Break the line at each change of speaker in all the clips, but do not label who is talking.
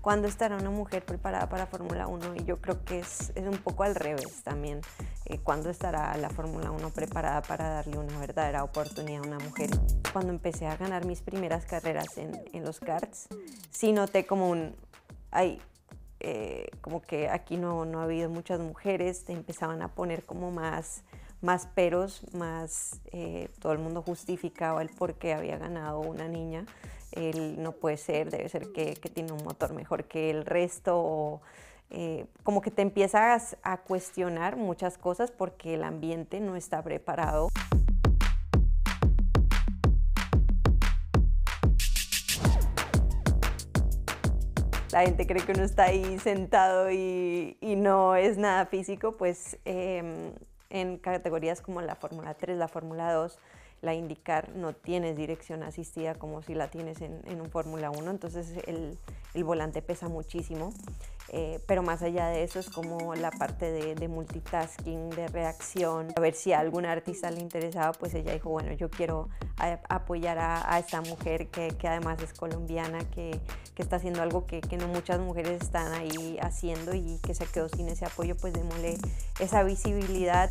cuando estará una mujer preparada para Fórmula 1 y yo creo que es, un poco al revés también, eh, cuando cuándo estará la Fórmula 1 preparada para darle una verdadera oportunidad a una mujer. Cuando empecé a ganar mis primeras carreras en, los karts, sí noté como un, eh, como que aquí no, no ha habido muchas mujeres, te empezaban a poner como más más peros, más eh, todo el mundo justificaba el por qué había ganado una niña él no puede ser, debe ser que, tiene un motor mejor que el resto, eh, como que te empiezas a cuestionar muchas cosas porque el ambiente no está preparado. la gente cree que uno está ahí sentado y, no es nada físico, pues em, en categorías como la Fórmula 3, la Fórmula 2, la indicar no tienes dirección asistida como si la tienes en, un Fórmula 1, entonces el, volante pesa muchísimo. Eh, pero más allá de eso es como la parte de, multitasking, de reacción. A ver si a alguna artista le interesaba, pues ella dijo, bueno, yo quiero apoyar a, esta mujer que, además es colombiana, que, que está haciendo algo que, que, no muchas mujeres están ahí haciendo y que se quedó sin ese apoyo, pues démosle esa visibilidad.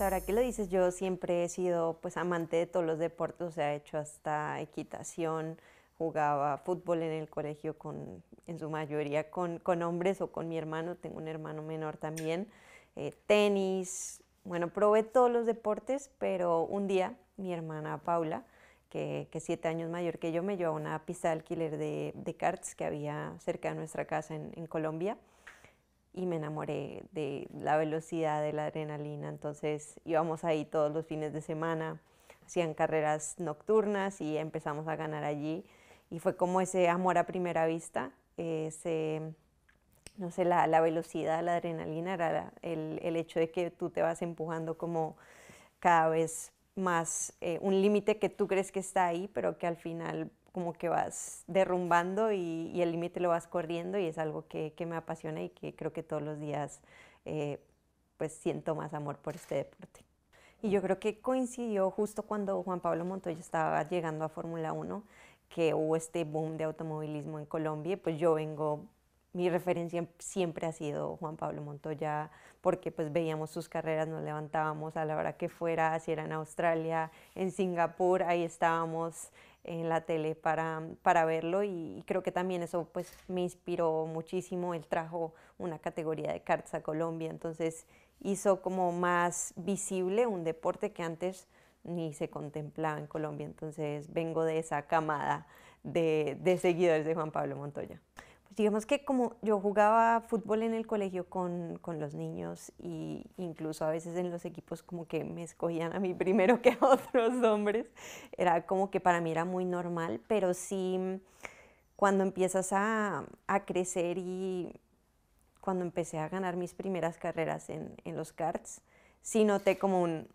ahora que lo dices, yo siempre he sido pues amante de todos los deportes, o sea, he hecho hasta equitación, jugaba fútbol en el colegio con, en su mayoría con, hombres o con mi hermano, tengo un hermano menor también, eh, tenis, bueno, probé todos los deportes, pero un día mi hermana Paula, que, es siete años mayor que yo, me llevó a una pista de alquiler de, de que había cerca de nuestra casa en Colombia y me enamoré de la velocidad, de la adrenalina. Entonces íbamos ahí todos los fines de semana, hacían carreras nocturnas y empezamos a ganar allí. Y fue como ese amor a primera vista, ese, no sé, la, la velocidad, la adrenalina, era el, hecho de que tú te vas empujando como cada vez más eh, un límite que tú crees que está ahí, pero que al final como que vas derrumbando y, el límite lo vas corriendo y es algo que, me apasiona y que creo que todos los días eh, pues siento más amor por este deporte. Y yo creo que coincidió justo cuando Juan Pablo Montoya estaba llegando a Fórmula 1, que hubo este boom de automovilismo en Colombia, pues yo vengo mi referencia siempre ha sido Juan Pablo Montoya, porque pues veíamos sus carreras, nos levantábamos a la hora que fuera, si era en Australia, en Singapur, ahí estábamos en la tele para, para verlo y, creo que también eso pues me inspiró muchísimo. Él trajo una categoría de cartas a Colombia, entonces hizo como más visible un deporte que antes ni se contemplaba en Colombia. Entonces vengo de esa camada de, de seguidores de Juan Pablo Montoya pues digamos que como yo jugaba fútbol en el colegio con, con, los niños e incluso a veces en los equipos como que me escogían a mí primero que a otros hombres, era como que para mí era muy normal, pero sí mm, cuando empiezas a, a crecer y cuando empecé a ganar mis primeras carreras en, en los karts, sí noté como un,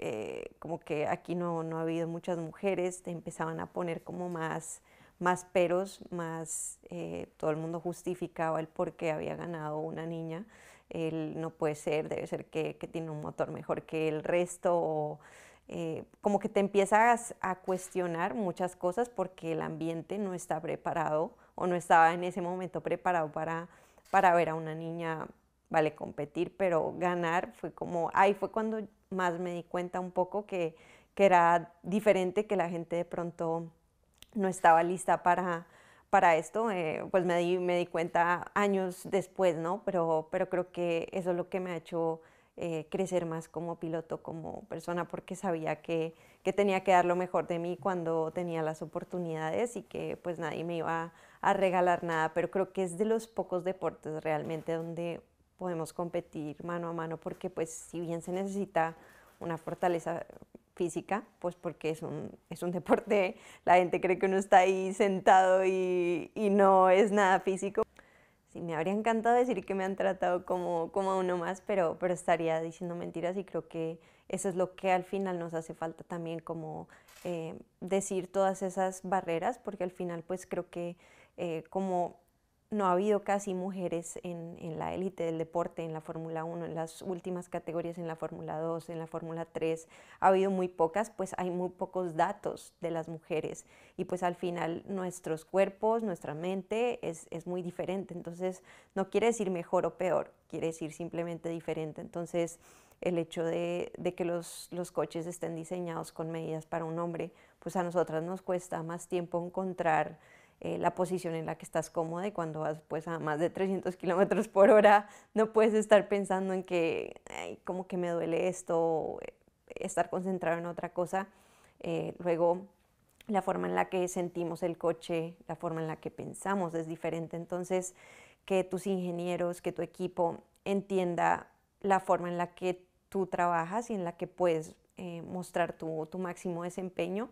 eh, como que aquí no, no ha habido muchas mujeres, te empezaban a poner como más más peros, más eh, todo el mundo justificaba el por qué había ganado una niña. Él no puede ser, debe ser que, tiene un motor mejor que el resto. Eh, como que te empiezas a cuestionar muchas cosas porque el ambiente no está preparado o no estaba en ese momento preparado para, para ver a una niña, vale, competir, pero ganar fue como, ahí fue cuando más me di cuenta un poco que era diferente, que la gente de pronto no estaba lista para, para esto, eh, pues me di, me di cuenta años después, ¿no? Pero, pero creo que eso es lo que me ha hecho eh, crecer más como piloto, como persona, porque sabía que, tenía que dar lo mejor de mí cuando tenía las oportunidades y que pues nadie me iba a regalar nada, pero creo que es de los pocos deportes realmente donde podemos competir mano a mano, porque pues si bien se necesita una fortaleza física, pues porque es un, es un deporte, la gente cree que uno está ahí sentado y, y no es nada físico. Sí, me habría encantado decir que me han tratado como, como uno más, pero, pero estaría diciendo mentiras y creo que eso es lo que al final nos hace falta también, como eh, decir todas esas barreras, porque al final pues creo que eh, como no ha habido casi mujeres en, la élite del deporte, en la Fórmula 1, en las últimas categorías, en la Fórmula 2, en la Fórmula 3. Ha habido muy pocas, pues hay muy pocos datos de las mujeres. Y pues al final nuestros cuerpos, nuestra mente es, muy diferente. Entonces no quiere decir mejor o peor, quiere decir simplemente diferente. Entonces el hecho de, que los, los coches estén diseñados con medidas para un hombre, pues a nosotras nos cuesta más tiempo encontrar eh, la posición en la que estás cómoda y cuando vas pues a más de 300 kilómetros por hora no puedes estar pensando en que Ay, como que me duele esto eh, estar concentrado en otra cosa eh, luego la forma en la que sentimos el coche la forma en la que pensamos es diferente entonces que tus ingenieros que tu equipo entienda la forma en la que tú trabajas y en la que puedes mostrar tu máximo desempeño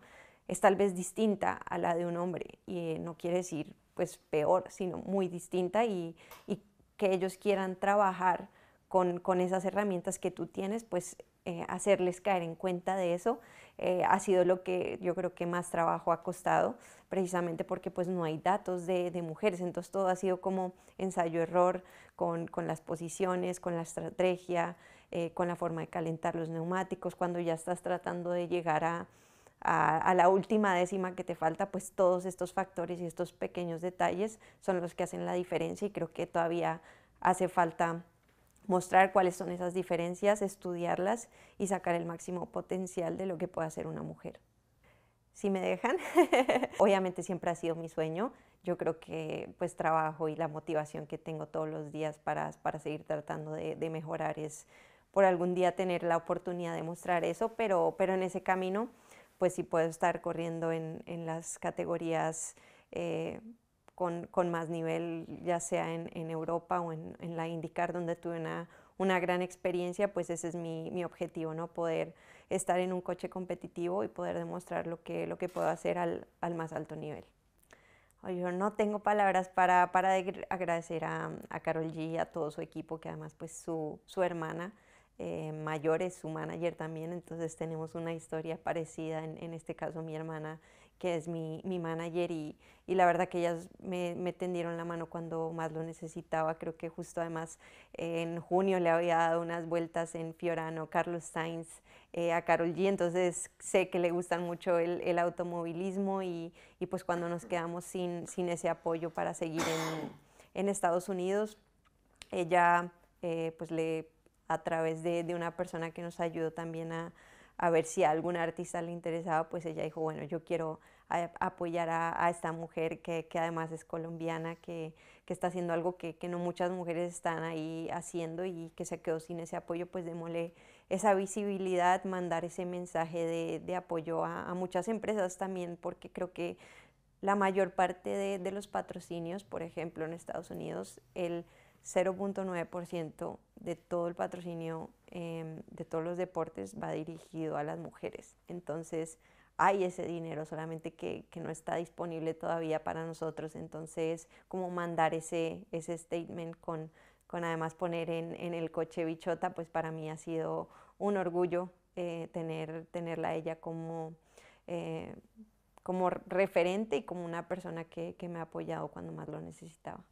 es tal vez distinta a la de un hombre y eh, no quiere decir pues peor, sino muy distinta y, que ellos quieran trabajar con, esas herramientas que tú tienes, pues eh, hacerles caer en cuenta de eso eh, ha sido lo que yo creo que más trabajo ha costado, precisamente porque pues no hay datos de, mujeres, entonces todo ha sido como ensayo-error con, las posiciones, con la estrategia, con la forma de calentar los neumáticos, cuando ya estás tratando de llegar a, a, la última décima que te falta, pues todos estos factores y estos pequeños detalles son los que hacen la diferencia y creo que todavía hace falta mostrar cuáles son esas diferencias, estudiarlas y sacar el máximo potencial de lo que puede hacer una mujer. Si me dejan, obviamente siempre ha sido mi sueño. Yo creo que pues trabajo y la motivación que tengo todos los días para, para seguir tratando de, de mejorar es por algún día tener la oportunidad de mostrar eso, pero, pero en ese camino pues sí puedo estar corriendo en, en las categorías eh, con, con, más nivel, ya sea en, en Europa o en, la IndyCar, donde tuve una, una gran experiencia, pues ese es mi, mi, objetivo, ¿no? Poder estar en un coche competitivo y poder demostrar lo que, lo que puedo hacer al, al más alto nivel. Yo no tengo palabras para, para agradecer a, a, Carol G y a todo su equipo, que además pues su, su hermana eh, mayor es su manager también, entonces tenemos una historia parecida, en, este caso mi hermana, que es mi, manager, y, la verdad que ellas me, tendieron la mano cuando más lo necesitaba, creo que justo además eh, en junio le había dado unas vueltas en Fiorano, Carlos Sainz, eh, a Carol G, entonces sé que le gustan mucho el, automovilismo y, pues cuando nos quedamos sin, sin ese apoyo para seguir en, en Estados Unidos, ella eh, pues le a través de, una persona que nos ayudó también a, ver si a algún artista le interesaba, pues ella dijo, bueno, yo quiero apoyar a, esta mujer que, además es colombiana, que, está haciendo algo que, no muchas mujeres están ahí haciendo y que se quedó sin ese apoyo, pues démosle esa visibilidad, mandar ese mensaje de, apoyo a, muchas empresas también, porque creo que la mayor parte de, de los patrocinios, por ejemplo, en Estados Unidos, el 0.9% de todo el patrocinio em, de todos los deportes va dirigido a las mujeres. Entonces, hay ese dinero, solamente que, no está disponible todavía para nosotros. Entonces, como mandar ese, ese statement con, con además poner en, el coche bichota, pues para mí ha sido un orgullo eh, tener, tenerla a ella como, eh, como referente y como una persona que me ha apoyado cuando más lo necesitaba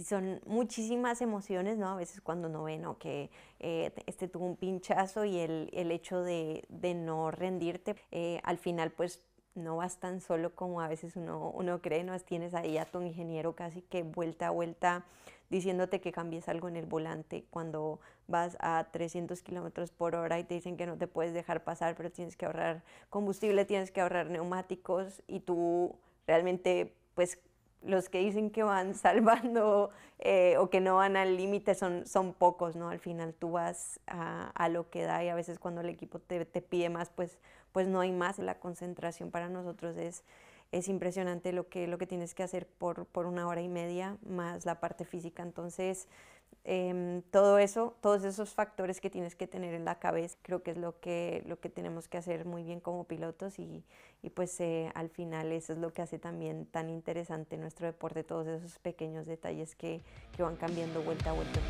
y son muchísimas emociones, ¿no? A veces cuando no ven o que eh, este tuvo un pinchazo y el, el hecho de, de, no rendirte, eh, al final pues no vas tan solo como a veces uno, uno cree, ¿no? Tienes ahí a tu ingeniero casi que vuelta a vuelta diciéndote que cambies algo en el volante cuando vas a 300 kilómetros por hora y te dicen que no te puedes dejar pasar, pero tienes que ahorrar combustible, tienes que ahorrar neumáticos y tú realmente pues los que dicen que van salvando eh, o que no van al límite son, son pocos, ¿no? Al final tú vas a, a, lo que da y a veces cuando el equipo te, te, pide más, pues, pues no hay más. La concentración para nosotros es, es impresionante lo que, lo que tienes que hacer por, por una hora y media, más la parte física. Entonces, eh, todo eso, todos esos factores que tienes que tener en la cabeza, creo que es lo que, lo que tenemos que hacer muy bien como pilotos y, y pues eh, al final eso es lo que hace también tan interesante nuestro deporte, todos esos pequeños detalles que, que van cambiando vuelta a vuelta.